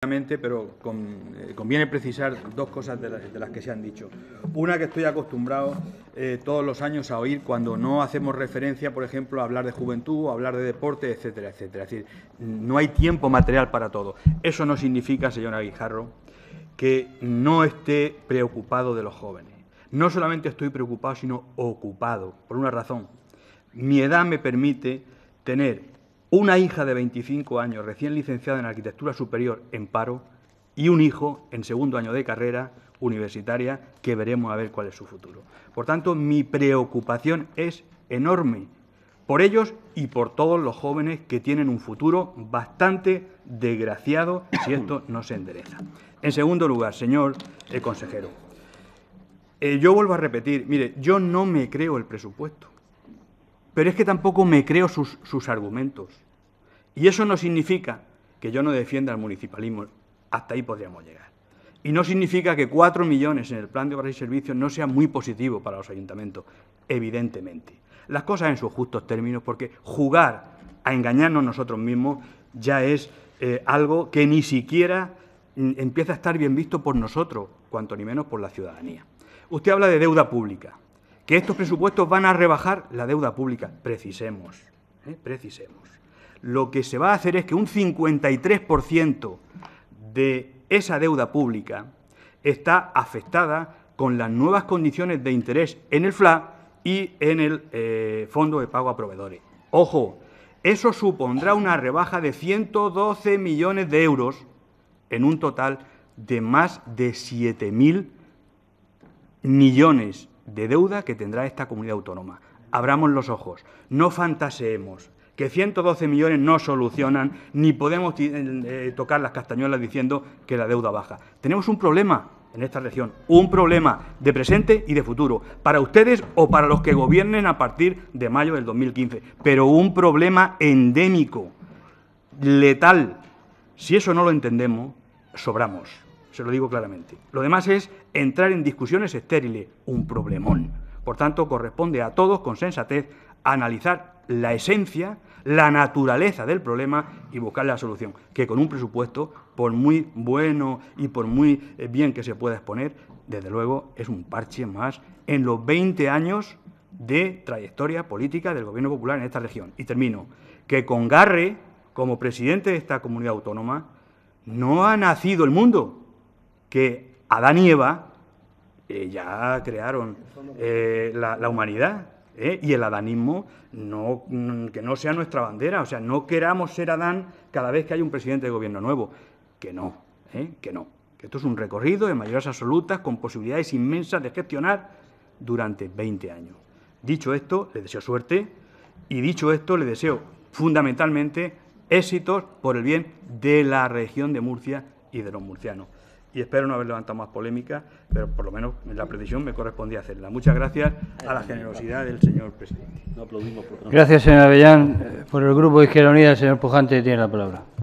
pero eh, conviene precisar dos cosas de las, que se han dicho. Una que estoy acostumbrado eh, todos los años a oír cuando no hacemos referencia, por ejemplo, a hablar de juventud, o hablar de deporte, etcétera, etcétera. Es decir, no hay tiempo material para todo. Eso no significa, señora Guijarro, que no esté preocupado de los jóvenes. No solamente estoy preocupado, sino ocupado, por una razón. Mi edad me permite tener una hija de 25 años recién licenciada en arquitectura superior en paro y un hijo en segundo año de carrera universitaria que veremos a ver cuál es su futuro. Por tanto, mi preocupación es enorme por ellos y por todos los jóvenes que tienen un futuro bastante desgraciado si esto no se endereza. En segundo lugar, señor eh, consejero, eh, yo vuelvo a repetir, mire, yo no me creo el presupuesto, pero es que tampoco me creo sus, sus argumentos. Y eso no significa que yo no defienda el municipalismo. Hasta ahí podríamos llegar. Y no significa que cuatro millones en el plan de obras y servicios no sea muy positivo para los ayuntamientos, evidentemente. Las cosas en sus justos términos, porque jugar a engañarnos nosotros mismos ya es eh, algo que ni siquiera mm, empieza a estar bien visto por nosotros, cuanto ni menos por la ciudadanía. Usted habla de deuda pública, que estos presupuestos van a rebajar la deuda pública. Precisemos, ¿eh? precisemos lo que se va a hacer es que un 53% de esa deuda pública está afectada con las nuevas condiciones de interés en el FLA y en el eh, Fondo de Pago a Proveedores. Ojo, eso supondrá una rebaja de 112 millones de euros en un total de más de 7.000 millones de deuda que tendrá esta comunidad autónoma. Abramos los ojos, no fantaseemos que 112 millones no solucionan, ni podemos eh, eh, tocar las castañuelas diciendo que la deuda baja. Tenemos un problema en esta región, un problema de presente y de futuro, para ustedes o para los que gobiernen a partir de mayo del 2015, pero un problema endémico, letal. Si eso no lo entendemos, sobramos, se lo digo claramente. Lo demás es entrar en discusiones estériles, un problemón. Por tanto, corresponde a todos, con sensatez, analizar la esencia, la naturaleza del problema y buscar la solución, que con un presupuesto, por muy bueno y por muy eh, bien que se pueda exponer, desde luego es un parche más en los 20 años de trayectoria política del Gobierno Popular en esta región. Y termino, que con Garre, como presidente de esta comunidad autónoma, no ha nacido el mundo, que Adán y Eva eh, ya crearon eh, la humanidad ¿eh? y el adanismo mm, que no sea nuestra bandera. O sea, no queramos ser Adán cada vez que hay un presidente de gobierno nuevo. Que no, ¿eh? que no. Que esto es un recorrido de mayorías absolutas con posibilidades inmensas de gestionar durante 20 años. Dicho esto, le deseo suerte y dicho esto, le deseo fundamentalmente éxitos por el bien de la región de Murcia y de los murcianos y espero no haber levantado más polémica, pero por lo menos la precisión me correspondía hacerla. Muchas gracias a la generosidad del señor presidente. Gracias, señor Avellán. Eh, por el Grupo Izquierda Unida, el señor Pujante tiene la palabra.